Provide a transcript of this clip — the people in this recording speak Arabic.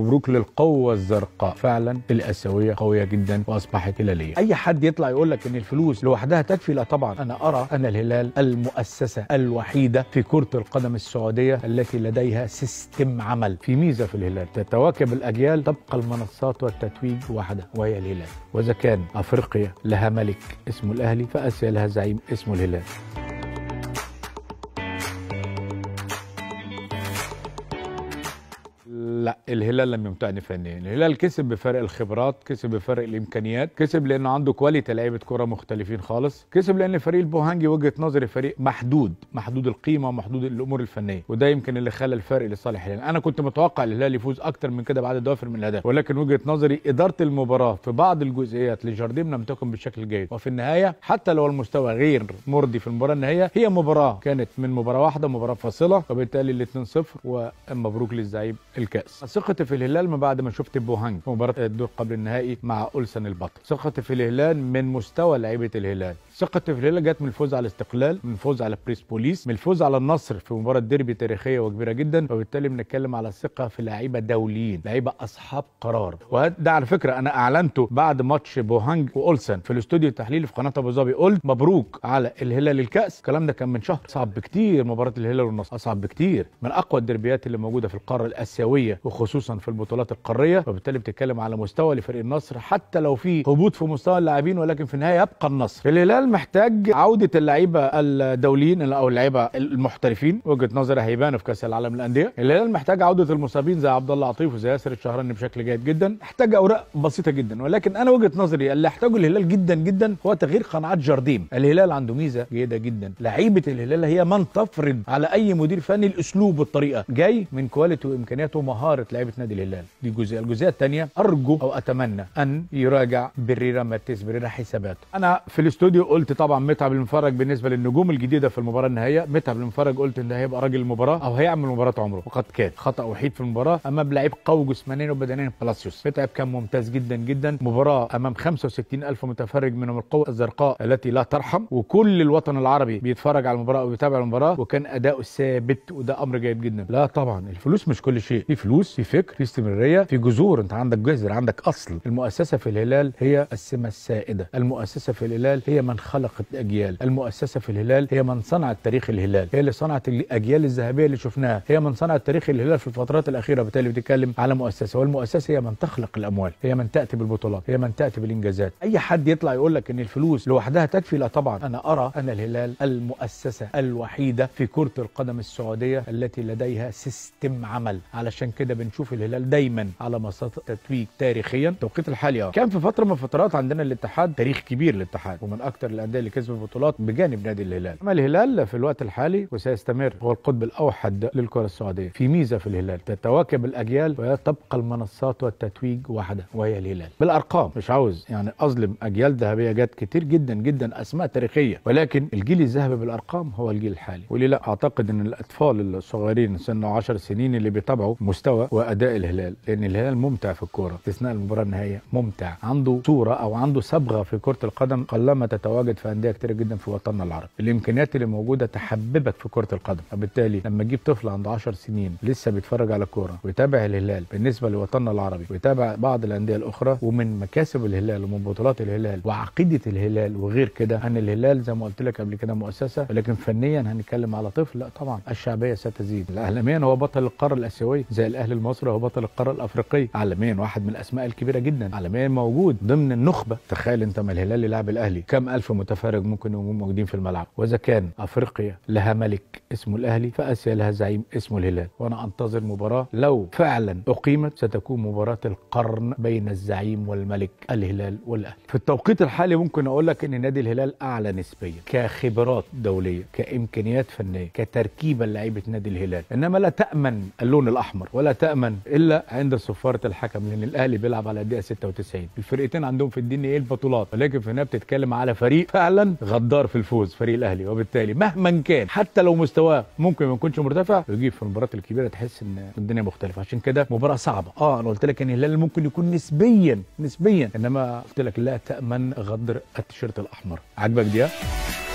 مبروك للقوة الزرقاء فعلا الآسيوية قوية جدا وأصبحت هلالية أي حد يطلع يقول لك إن الفلوس لوحدها تكفي لا طبعا أنا أرى أن الهلال المؤسسة الوحيدة في كرة القدم السعودية التي لديها سيستم عمل في ميزة في الهلال تتواكب الأجيال تبقى المنصات والتتويج واحدة وهي الهلال وإذا كان أفريقيا لها ملك اسمه الأهلي فآسيا لها زعيم اسمه الهلال لا الهلال لم يمتعني فنيا الهلال كسب بفرق الخبرات كسب بفرق الامكانيات كسب لان عنده كواليتي لعيبه كره مختلفين خالص كسب لان فريق البوهانجي وجهه نظري فريق محدود محدود القيمه ومحدود الامور الفنيه وده يمكن اللي خلى الفرق لصالح الهلال انا كنت متوقع الهلال يفوز اكتر من كده بعد دوافر من الاهداف ولكن وجهه نظري اداره المباراه في بعض الجزئيات لجارديم لم تكن بالشكل الجيد وفي النهايه حتى لو المستوى غير مرضي في المباراه النهائيه هي مباراه كانت من مباراه واحده مباراه فاصله وبالتالي 2-0 ومبروك للزعيم الكاس ثقتي في الهلال من بعد ما شفت بوهانج في مباراه الدور قبل النهائي مع اولسن البطل ثقتي في الهلال من مستوى لعيبه الهلال ثقتي في الهلال جت من الفوز على الاستقلال من الفوز على بريس بوليس من الفوز على النصر في مباراه ديربي تاريخيه وكبيره جدا فبالتالي بنتكلم على ثقه في لعيبه دوليين لعيبه اصحاب قرار وده على فكره انا اعلنته بعد ماتش بوهانج وأولسن في الاستوديو التحليلي في قناه ابو ظبي قلت مبروك على الهلال الكاس الكلام ده كان من شهر صعب بكتير مباراه الهلال والنصر اصعب بكتير من اقوى الدربيات اللي موجوده في القاره الاسيويه وخصوصا في البطولات القاريه وبالتالي بتتكلم على مستوى لفريق النصر حتى لو في هبوط في مستوى اللاعبين ولكن في النهايه يبقى النصر الهلال محتاج عوده اللعيبه الدوليين او اللعيبه المحترفين وجهه نظري هيبانوا في كاس العالم للانديه الهلال محتاج عوده المصابين زي عبد الله عطيف وزي ياسر الشهراني بشكل جيد جدا محتاج اوراق بسيطه جدا ولكن انا وجهه نظري اللي احتاجه الهلال جدا جدا هو تغيير قناعات جارديم الهلال عنده ميزه جيده جدا لعيبه الهلال هي من تفرض على اي مدير فني الاسلوب والطريقه جاي من كواليتي وامكانياته ومهاره إدارة لعيبة نادي الهلال دي جزئية الجزئية الثانية أرجو أو أتمنى أن يراجع بريرا مارتيز بريرا حساباته أنا في الاستوديو قلت طبعا متعب المفرج بالنسبة للنجوم الجديدة في المباراة النهائية متعب المفرج قلت إن هيبقى راجل المباراة أو هيعمل مباراة عمره وقد كان خطأ وحيد في المباراة امام لعيب قوي جسمانيا وبدنيا بلاسيوس متعب كان ممتاز جدا جدا مباراة أمام 65 ألف متفرج منهم القوة الزرقاء التي لا ترحم وكل الوطن العربي بيتفرج على المباراة وبيتابع المباراة وكان أداؤه ثابت وده أمر جيد جدا لا طبعا الفلوس مش كل شيء في فلوس فلوس في فكر في استمراريه في جذور انت عندك جذر عندك اصل المؤسسه في الهلال هي السمه السائده المؤسسه في الهلال هي من خلقت اجيال المؤسسه في الهلال هي من صنعت تاريخ الهلال هي اللي صنعت الاجيال الذهبيه اللي شفناها هي من صنعت تاريخ الهلال في الفترات الاخيره بالتالي بتتكلم على مؤسسه والمؤسسه هي من تخلق الاموال هي من تاتي بالبطولات هي من تاتي بالانجازات اي حد يطلع يقول لك ان الفلوس لوحدها تكفي لا طبعا انا ارى ان الهلال المؤسسه الوحيده في كره القدم السعوديه التي لديها سيستم عمل علشان كده كده بنشوف الهلال دايما على مسار تتويج تاريخيا التوقيت الحالي اه كان في فتره من الفترات عندنا الاتحاد تاريخ كبير للاتحاد ومن اكثر الانديه اللي كسبت بطولات بجانب نادي الهلال اما الهلال في الوقت الحالي وسيستمر هو القطب الاوحد للكره السعوديه في ميزه في الهلال تتواكب الاجيال وتبقى المنصات والتتويج واحده وهي الهلال بالارقام مش عاوز يعني اظلم اجيال ذهبيه جت كتير جدا جدا اسماء تاريخيه ولكن الجيل الذهبي بالارقام هو الجيل الحالي وليه لا اعتقد ان الاطفال الصغيرين سنه 10 سنين اللي بيتابعوا مستوى مستوى واداء الهلال لان الهلال ممتع في الكوره استثناء المباراه النهائيه ممتع عنده صوره او عنده صبغه في كره القدم قلما تتواجد في انديه كتير جدا في وطننا العربي الامكانيات اللي موجوده تحببك في كره القدم وبالتالي لما تجيب طفل عنده 10 سنين لسه بيتفرج على الكوره ويتابع الهلال بالنسبه لوطننا العربي ويتابع بعض الانديه الاخرى ومن مكاسب الهلال ومن بطولات الهلال وعقيده الهلال وغير كده ان الهلال زي ما قلت لك قبل كده مؤسسه ولكن فنيا هنتكلم على طفل لا طبعا الشعبيه ستزيد اعلاميا هو بطل القاره الاسيويه زي الأهل الاهلي المصري هو بطل القاره الافريقيه عالميا واحد من الاسماء الكبيره جدا عالميا موجود ضمن النخبه تخيل انت ما الهلال يلعب الاهلي كم الف متفرج ممكن يكونوا موجودين في الملعب واذا كان افريقيا لها ملك اسمه الاهلي فاسيا لها زعيم اسمه الهلال وانا انتظر مباراه لو فعلا اقيمت ستكون مباراه القرن بين الزعيم والملك الهلال والاهلي في التوقيت الحالي ممكن اقول لك ان نادي الهلال اعلى نسبيا كخبرات دوليه كامكانيات فنيه كتركيبه لعيبه نادي الهلال انما لا تامن اللون الاحمر ولا تامن الا عند صفاره الحكم لان الاهلي بيلعب على الدقيقه 96 الفرقتين عندهم في الدين ايه البطولات ولكن في هنا بتتكلم على فريق فعلا غدار في الفوز فريق الاهلي وبالتالي مهما كان حتى لو مستواه ممكن ما يكونش مرتفع يجيب في المباريات الكبيره تحس ان الدنيا مختلفه عشان كده مباراه صعبه اه انا قلت لك ان الهلال ممكن يكون نسبيا نسبيا انما قلت لك لا تامن غدر التيشيرت الاحمر عاجبك دي